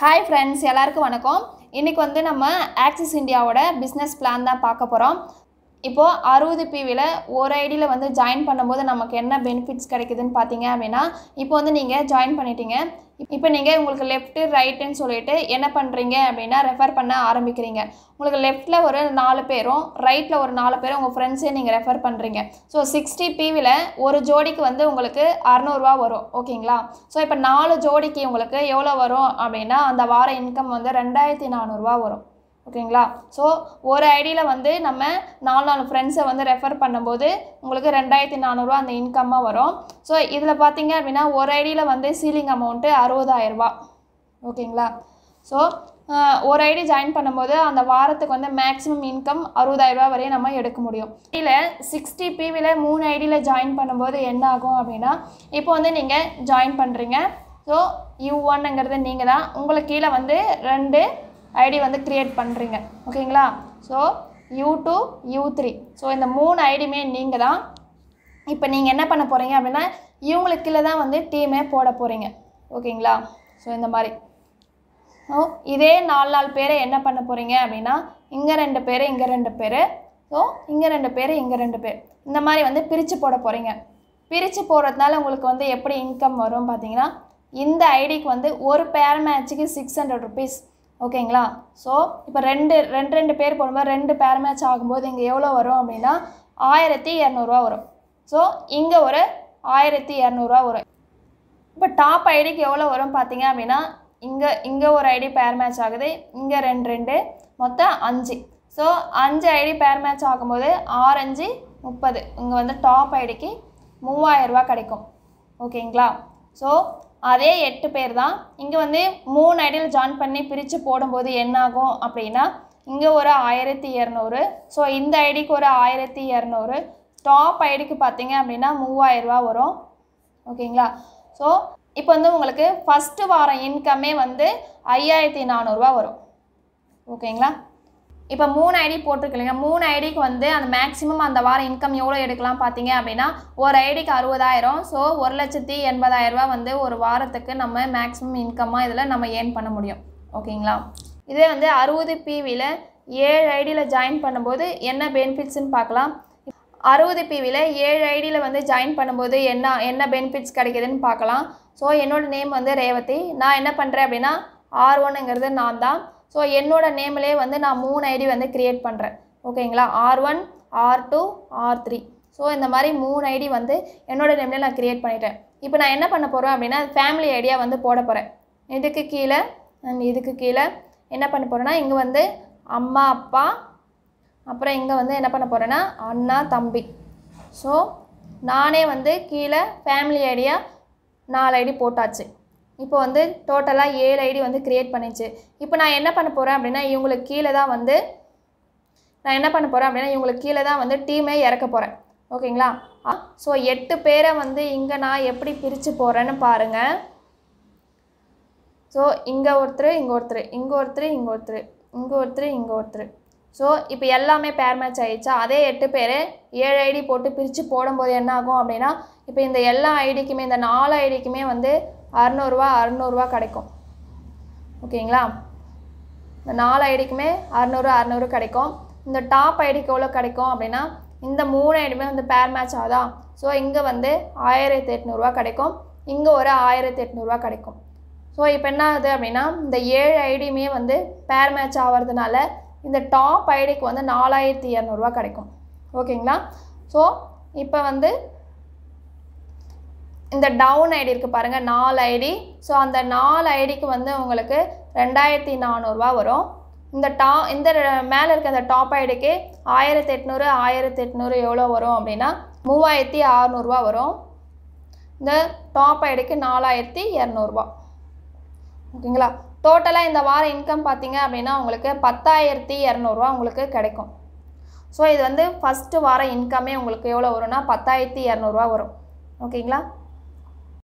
hi friends எல்லாருக்கும் வணக்கம் இன்றைக்கி வந்து நம்ம ஆக்சிஸ் இந்தியாவோட பிஸ்னஸ் பிளான் தான் பார்க்க போகிறோம் இப்போது அறுபது பிவியில் ஒரு ஐடியில் வந்து ஜாயின் பண்ணும்போது நமக்கு என்ன பெனிஃபிட்ஸ் கிடைக்குதுன்னு பார்த்தீங்க அப்படின்னா இப்போ வந்து நீங்கள் ஜாயின் பண்ணிட்டீங்க இப்போ நீங்கள் உங்களுக்கு லெஃப்ட்டு ரைட்டுன்னு சொல்லிட்டு என்ன பண்ணுறீங்க அப்படின்னா ரெஃபர் பண்ண ஆரம்பிக்கிறீங்க உங்களுக்கு லெஃப்ட்டில் ஒரு நாலு பேரும் ரைட்டில் ஒரு நாலு பேரும் உங்கள் ஃப்ரெண்ட்ஸே நீங்கள் ரெஃபர் பண்ணுறீங்க ஸோ சிக்ஸ்டி பிவியில் ஒரு ஜோடிக்கு வந்து உங்களுக்கு அறநூறுவா வரும் ஓகேங்களா ஸோ இப்போ நாலு ஜோடிக்கு உங்களுக்கு எவ்வளோ வரும் அப்படின்னா அந்த வார இன்கம் வந்து ரெண்டாயிரத்தி நானூறுரூவா வரும் ஓகேங்களா ஸோ ஒரு ஐடியில் வந்து நம்ம நாலு நாலு ஃப்ரெண்ட்ஸை வந்து ரெஃபர் பண்ணும்போது உங்களுக்கு ரெண்டாயிரத்தி நானூறுரூவா அந்த இன்கம்மாக வரும் ஸோ இதில் பார்த்தீங்க அப்படின்னா ஒரு ஐடியில் வந்து சீலிங் அமௌண்ட்டு அறுபதாயிரரூபா ஓகேங்களா ஸோ ஒரு ஐடி ஜாயின் பண்ணும்போது அந்த வாரத்துக்கு வந்து மேக்ஸிமம் இன்கம் அறுபதாயிரரூபா வரையும் நம்ம எடுக்க முடியும் இதில் சிக்ஸ்டி பிவியில் மூணு ஐடியில் ஜாயின் பண்ணும்போது என்ன ஆகும் அப்படின்னா இப்போ வந்து நீங்கள் ஜாயின் பண்ணுறீங்க ஸோ யூ ஒன்னுங்கிறது நீங்கள் தான் உங்களுக்கு கீழே வந்து ரெண்டு ஐடி வந்து க்ரியேட் பண்ணுறீங்க ஓகேங்களா so U two U three so இந்த மூணு ஐடியுமே நீங்கள் தான் இப்போ நீங்கள் என்ன பண்ண போகிறீங்க அப்படின்னா இவங்களுக்கு கீழே தான் வந்து டீமே போட போகிறீங்க ஓகேங்களா ஸோ இந்த மாதிரி ஸோ இதே நாலு நாலு பேரை என்ன பண்ண போகிறீங்க அப்படின்னா இங்கே ரெண்டு பேர் இங்கே ரெண்டு பேர் ஸோ இங்கே ரெண்டு பேர் இங்கே ரெண்டு பேர் இந்த மாதிரி வந்து பிரித்து போட போகிறீங்க பிரித்து போடுறதுனால உங்களுக்கு வந்து எப்படி இன்கம் வரும் பார்த்தீங்கன்னா இந்த ஐடிக்கு வந்து ஒரு பேர் மேட்ச்சுக்கு சிக்ஸ் ஹண்ட்ரட் ருபீஸ் ஓகேங்களா ஸோ இப்போ ரெண்டு ரெண்டு ரெண்டு பேர் போகும்போது ரெண்டு பேர் மேட்ச் ஆகும்போது இங்கே எவ்வளோ வரும் அப்படின்னா ஆயிரத்தி இரநூறுவா வரும் ஸோ இங்கே ஒரு ஆயிரத்தி இரநூறுவா வரும் இப்போ டாப் ஐடிக்கு எவ்வளோ வரும் பார்த்தீங்க அப்படின்னா இங்கே இங்கே ஒரு ஐடி பேர் மேட்ச் ஆகுது இங்கே ரெண்டு ரெண்டு மொத்தம் அஞ்சு ஸோ அஞ்சு ஐடி பேர் மேட்ச் ஆகும்போது ஆரஞ்சு முப்பது இங்கே வந்து டாப் ஐடிக்கு மூவாயிரரூவா கிடைக்கும் ஓகேங்களா ஸோ அதே எட்டு பேர் தான் இங்கே வந்து மூணு ஐடியில் ஜாயின் பண்ணி பிரித்து போடும்போது என்னாகும் அப்படின்னா இங்கே ஒரு ஆயிரத்தி இரநூறு ஸோ இந்த ஐடிக்கு ஒரு ஆயிரத்தி இரநூறு டாப் ஐடிக்கு பார்த்தீங்க அப்படின்னா மூவாயிரரூவா வரும் ஓகேங்களா ஸோ இப்போ வந்து உங்களுக்கு ஃபஸ்ட்டு வாரம் இன்கம்மே வந்து ஐயாயிரத்தி நானூறுரூவா வரும் ஓகேங்களா இப்போ மூணு ஐடி போட்டிருக்கீங்க மூணு ஐடிக்கு வந்து அந்த மேக்ஸிமம் அந்த வாரம் இன்கம் எவ்வளோ எடுக்கலாம் பார்த்தீங்க அப்படின்னா ஒரு ஐடிக்கு அறுபதாயிரம் ஸோ ஒரு லட்சத்தி எண்பதாயிரரூபா வந்து ஒரு வாரத்துக்கு நம்ம மேக்ஸிமம் இன்கம்மாக இதில் நம்ம ஏர்ன் பண்ண முடியும் ஓகேங்களா இதே வந்து அறுபது பிவியில் ஏழு ஐடியில் ஜாயின் பண்ணும்போது என்ன பெனிஃபிட்ஸ்னு பார்க்கலாம் அறுபது பிவியில் ஏழு ஐடியில் வந்து ஜாயின் பண்ணும்போது என்ன என்ன பெனிஃபிட்ஸ் கிடைக்குதுன்னு பார்க்கலாம் ஸோ என்னோடய நேம் வந்து ரேவதி நான் என்ன பண்ணுறேன் அப்படின்னா ஆர் ஒன்னுங்கிறது நான் தான் ஸோ என்னோட நேம்லே வந்து நான் மூணு ஐடி வந்து க்ரியேட் பண்ணுறேன் ஓகேங்களா R one R two R three so இந்த மாதிரி மூணு ஐடி வந்து என்னோடய நேம்லேயே நான் க்ரியேட் பண்ணிட்டேன் இப்போ நான் என்ன பண்ண போகிறேன் அப்படின்னா ஃபேமிலி ஐடியா வந்து போட போகிறேன் இதுக்கு கீழே அண்ட் இதுக்கு கீழே என்ன பண்ண போகிறேன்னா இங்கே வந்து அம்மா அப்பா அப்புறம் இங்கே வந்து என்ன பண்ண போகிறேன்னா அண்ணா தம்பி ஸோ நானே வந்து கீழே ஃபேமிலி ஐடியா நாலு ஐடி போட்டாச்சு இப்போ வந்து டோட்டலாக ஏழு ஐடி வந்து க்ரியேட் பண்ணிச்சு இப்போ நான் என்ன பண்ண போகிறேன் அப்படின்னா இவங்களுக்கு கீழே தான் வந்து நான் என்ன பண்ண போகிறேன் அப்படின்னா இவங்களுக்கு கீழே தான் வந்து டீமே இறக்க போகிறேன் ஓகேங்களா ஸோ எட்டு பேரை வந்து இங்கே நான் எப்படி பிரித்து போகிறேன்னு பாருங்கள் ஸோ இங்கே ஒருத்தர் இங்கே ஒருத்தர் இங்கே ஒருத்தர் இங்கே ஒருத்தர் இங்கே ஒருத்தர் இங்கே ஒருத்தர் ஸோ இப்போ எல்லாமே பேர் மேட்ச் ஆகிடுச்சா அதே எட்டு பேர் ஏழு ஐடி போட்டு பிரித்து போடும்போது என்ன ஆகும் அப்படின்னா இப்போ இந்த எல்லா ஐடிக்குமே இந்த நாலு ஐடிக்குமே வந்து அறநூறுவா அறநூறுவா கிடைக்கும் ஓகேங்களா இந்த நாலு ஐடிக்குமே அறநூறு அறநூறு கிடைக்கும் இந்த டாப் ஐடிக்கு எவ்வளோ கிடைக்கும் அப்படின்னா இந்த மூணு ஐடியுமே வந்து பேர் மேட்ச் ஆகுதா ஸோ இங்கே வந்து ஆயிரத்தி எட்நூறுவா கிடைக்கும் இங்கே ஒரு ஆயிரத்தி எட்நூறுவா கிடைக்கும் ஸோ இப்போ என்ன ஆகுது அப்படின்னா இந்த ஏழு ஐடியுமே வந்து பேர் மேட்ச் ஆகிறதுனால இந்த டாப் ஐடிக்கு வந்து நாலாயிரத்தி இரநூறுவா கிடைக்கும் ஓகேங்களா ஸோ இப்போ வந்து இந்த டவுன் ஐடி இருக்குது பாருங்கள் நாலு ஐடி ஸோ அந்த நாலு ஐடிக்கு வந்து உங்களுக்கு ரெண்டாயிரத்தி நானூறுரூவா வரும் இந்த டா இந்த மேலே இருக்க அந்த டாப் ஐடிக்கு ஆயிரத்தி எட்நூறு ஆயிரத்தி எட்நூறு எவ்வளோ வரும் அப்படின்னா மூவாயிரத்தி அறநூறுவா வரும் இந்த டாப் ஐடிக்கு நாலாயிரத்தி இரநூறுவா ஓகேங்களா டோட்டலாக இந்த வார இன்கம் பார்த்தீங்க அப்படின்னா உங்களுக்கு பத்தாயிரத்தி இரநூறுவா உங்களுக்கு கிடைக்கும் ஸோ இது வந்து ஃபஸ்ட்டு வார இன்கமே உங்களுக்கு எவ்வளோ வரும்னா பத்தாயிரத்தி இரநூறுவா வரும் ஓகேங்களா